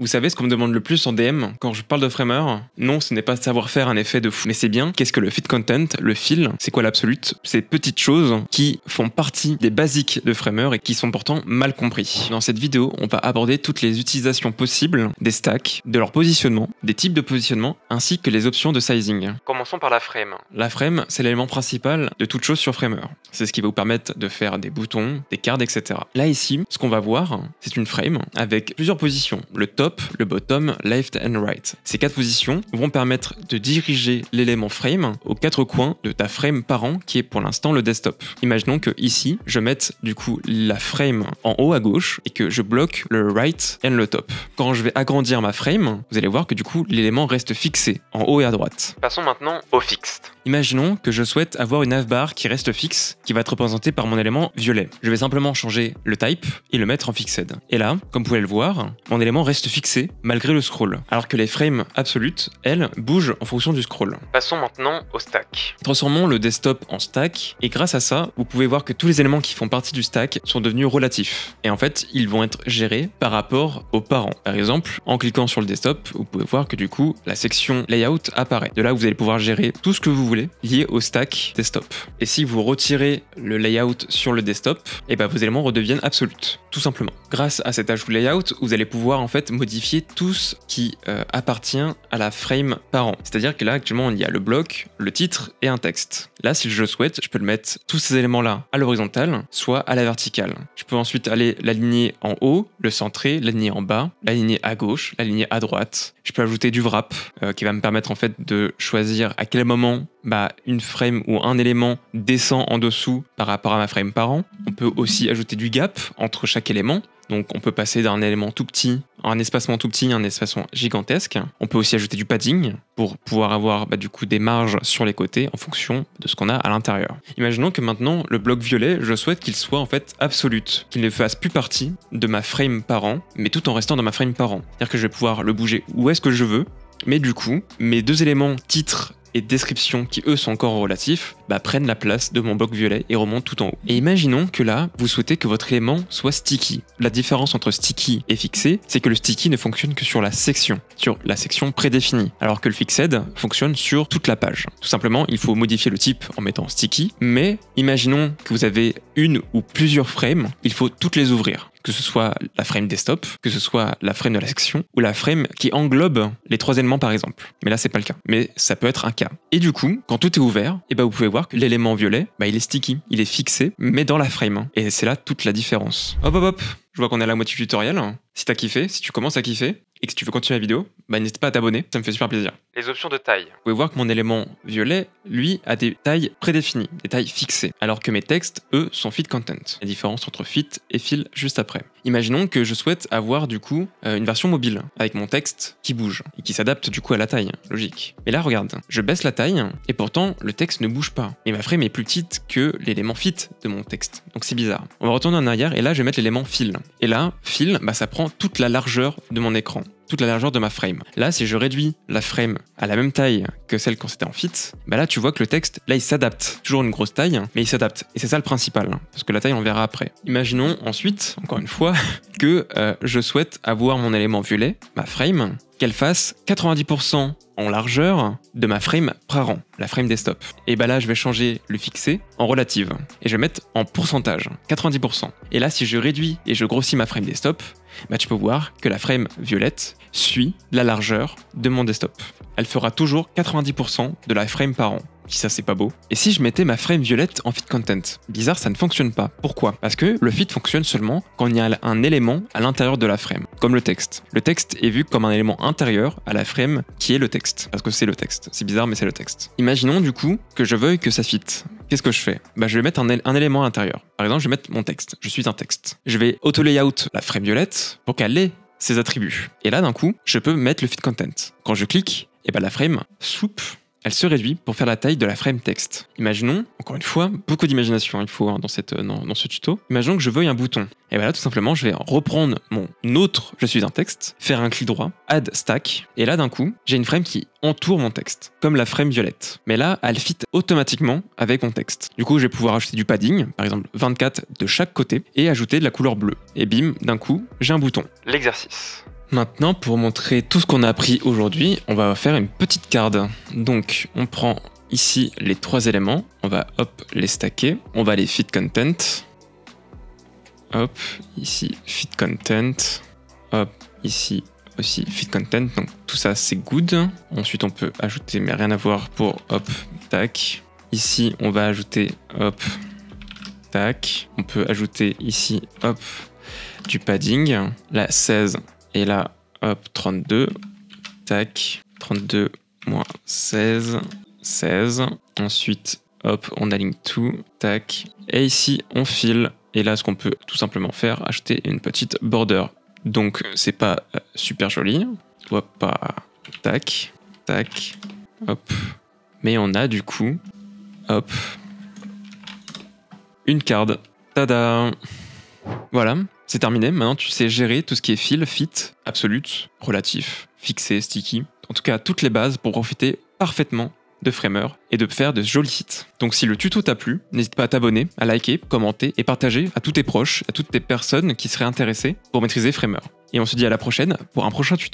Vous savez ce qu'on me demande le plus en DM quand je parle de framer Non, ce n'est pas savoir faire un effet de fou, mais c'est bien. Qu'est-ce que le fit content, le fil C'est quoi l'absolute Ces petites choses qui font partie des basiques de framer et qui sont pourtant mal compris. Dans cette vidéo, on va aborder toutes les utilisations possibles des stacks, de leur positionnement, des types de positionnement, ainsi que les options de sizing. Commençons par la frame. La frame, c'est l'élément principal de toute chose sur framer. C'est ce qui va vous permettre de faire des boutons, des cartes, etc. Là ici, ce qu'on va voir, c'est une frame avec plusieurs positions. Le top le bottom, left and right. Ces quatre positions vont permettre de diriger l'élément frame aux quatre coins de ta frame parent qui est pour l'instant le desktop. Imaginons que ici, je mette du coup la frame en haut à gauche et que je bloque le right and le top. Quand je vais agrandir ma frame, vous allez voir que du coup l'élément reste fixé en haut et à droite. Passons maintenant au fixed. Imaginons que je souhaite avoir une navbar qui reste fixe, qui va être représentée par mon élément violet. Je vais simplement changer le type et le mettre en fixed. Et là, comme vous pouvez le voir, mon élément reste fixé malgré le scroll, alors que les frames absolutes, elles, bougent en fonction du scroll. Passons maintenant au stack. Transformons le desktop en stack, et grâce à ça, vous pouvez voir que tous les éléments qui font partie du stack sont devenus relatifs. Et en fait, ils vont être gérés par rapport aux parents. Par exemple, en cliquant sur le desktop, vous pouvez voir que du coup, la section layout apparaît. De là, vous allez pouvoir gérer tout ce que vous voulez lié au stack desktop. Et si vous retirez le layout sur le desktop, et eh ben vos éléments redeviennent absolutes, tout simplement. Grâce à cet ajout layout, vous allez pouvoir en fait modifier tout ce qui euh, appartient à la frame parent. C'est-à-dire que là, actuellement, il y a le bloc, le titre et un texte. Là, si je le souhaite, je peux le mettre tous ces éléments-là à l'horizontale, soit à la verticale. Je peux ensuite aller l'aligner en haut, le centrer, l'aligner en bas, l'aligner à gauche, l'aligner à droite. Je peux ajouter du wrap euh, qui va me permettre en fait de choisir à quel moment bah, une frame ou un élément descend en dessous par rapport à ma frame parent. On peut aussi ajouter du gap entre chaque élément. Donc on peut passer d'un élément tout petit, un espacement tout petit un espacement gigantesque. On peut aussi ajouter du padding pour pouvoir avoir bah, du coup des marges sur les côtés en fonction de ce qu'on a à l'intérieur. Imaginons que maintenant le bloc violet, je souhaite qu'il soit en fait absolu, qu'il ne fasse plus partie de ma frame parent, mais tout en restant dans ma frame parent, C'est-à-dire que je vais pouvoir le bouger où est-ce que je veux, mais du coup, mes deux éléments titre et description qui eux sont encore relatifs, bah, prennent la place de mon bloc violet et remontent tout en haut. Et imaginons que là, vous souhaitez que votre élément soit sticky. La différence entre sticky et fixé, c'est que le sticky ne fonctionne que sur la section, sur la section prédéfinie, alors que le fixed fonctionne sur toute la page. Tout simplement, il faut modifier le type en mettant sticky, mais imaginons que vous avez une ou plusieurs frames, il faut toutes les ouvrir que ce soit la frame des stops, que ce soit la frame de la section ou la frame qui englobe les trois éléments par exemple. Mais là c'est pas le cas, mais ça peut être un cas. Et du coup, quand tout est ouvert, et eh ben vous pouvez voir que l'élément violet, bah, il est sticky, il est fixé, mais dans la frame. Et c'est là toute la différence. Hop hop hop, je vois qu'on est à la moitié du tutoriel. Si t'as kiffé, si tu commences à kiffer, et si tu veux continuer la vidéo, bah, n'hésite pas à t'abonner, ça me fait super plaisir. Les options de taille. Vous pouvez voir que mon élément violet, lui, a des tailles prédéfinies, des tailles fixées, alors que mes textes, eux, sont fit content. La différence entre fit et Fill » juste après. Imaginons que je souhaite avoir du coup euh, une version mobile avec mon texte qui bouge et qui s'adapte du coup à la taille, logique. Et là regarde, je baisse la taille et pourtant le texte ne bouge pas et ma frame est plus petite que l'élément fit de mon texte. Donc c'est bizarre. On va retourner en arrière et là je vais mettre l'élément fill. Et là, fill, bah, ça prend toute la largeur de mon écran la largeur de ma frame. Là, si je réduis la frame à la même taille que celle quand c'était en fit, bah là, tu vois que le texte, là, il s'adapte. Toujours une grosse taille, mais il s'adapte. Et c'est ça le principal, hein, parce que la taille, on verra après. Imaginons ensuite, encore une fois, que euh, je souhaite avoir mon élément violet, ma frame, qu'elle fasse 90% en largeur de ma frame an, la frame desktop. Et bah là, je vais changer le fixé en relative et je vais mettre en pourcentage, 90%. Et là, si je réduis et je grossis ma frame desktop, bah, tu peux voir que la frame violette suit la largeur de mon desktop. Elle fera toujours 90% de la frame par an. Si ça c'est pas beau. Et si je mettais ma frame violette en Fit content Bizarre, ça ne fonctionne pas. Pourquoi Parce que le Fit fonctionne seulement quand il y a un élément à l'intérieur de la frame, comme le texte. Le texte est vu comme un élément intérieur à la frame qui est le texte, parce que c'est le texte. C'est bizarre, mais c'est le texte. Imaginons du coup que je veuille que ça fit Qu'est-ce que je fais bah, Je vais mettre un, élément à l'intérieur. Par exemple, je vais mettre mon texte. Je suis un texte. Je vais auto-layout la frame violette pour qu'elle ait ses attributs. Et là, d'un coup, je peux mettre le feed content. Quand je clique, et eh bah, ben, la frame soupe elle se réduit pour faire la taille de la frame texte. Imaginons, encore une fois, beaucoup d'imagination hein, il faut hein, euh, dans, ce tuto. Imaginons que je veuille un bouton. Et voilà, tout simplement, je vais reprendre mon autre je suis un texte, faire un clic droit, add stack, et là d'un coup, j'ai une frame qui entoure mon texte, comme la frame violette. Mais là, elle fit automatiquement avec mon texte. Du coup, je vais pouvoir ajouter du padding, par exemple 24 de chaque côté, et ajouter de la couleur bleue. Et bim, d'un coup, j'ai un bouton. L'exercice. Maintenant, pour montrer tout ce qu'on a appris aujourd'hui, on va faire une petite carte. Donc, on prend ici les trois éléments, on va hop les stacker, on va les fit content, hop ici fit content, hop ici aussi fit content, donc tout ça c'est good. Ensuite on peut ajouter mais rien à voir pour hop tac. Ici on va ajouter hop tac, on peut ajouter ici hop du padding, la 16 et là, hop, 32. Tac. 32 moins 16. 16. Ensuite, hop, on aligne tout. Tac. Et ici, on file. Et là, ce qu'on peut tout simplement faire, acheter une petite border. Donc, c'est pas euh, super joli. pas, tac, tac, hop. Mais on a du coup, hop, une carte. Tada Voilà, c'est terminé, maintenant tu sais gérer tout ce qui est fil, fit, absolute, relatif, fixé, sticky. En tout cas, toutes les bases pour profiter parfaitement de Framer et de faire de jolis sites. Donc si le tuto t'a plu, n'hésite pas à t'abonner, à liker, commenter et partager à tous tes proches, à toutes tes personnes qui seraient intéressées pour maîtriser Framer. Et on se dit à la prochaine pour un prochain tuto.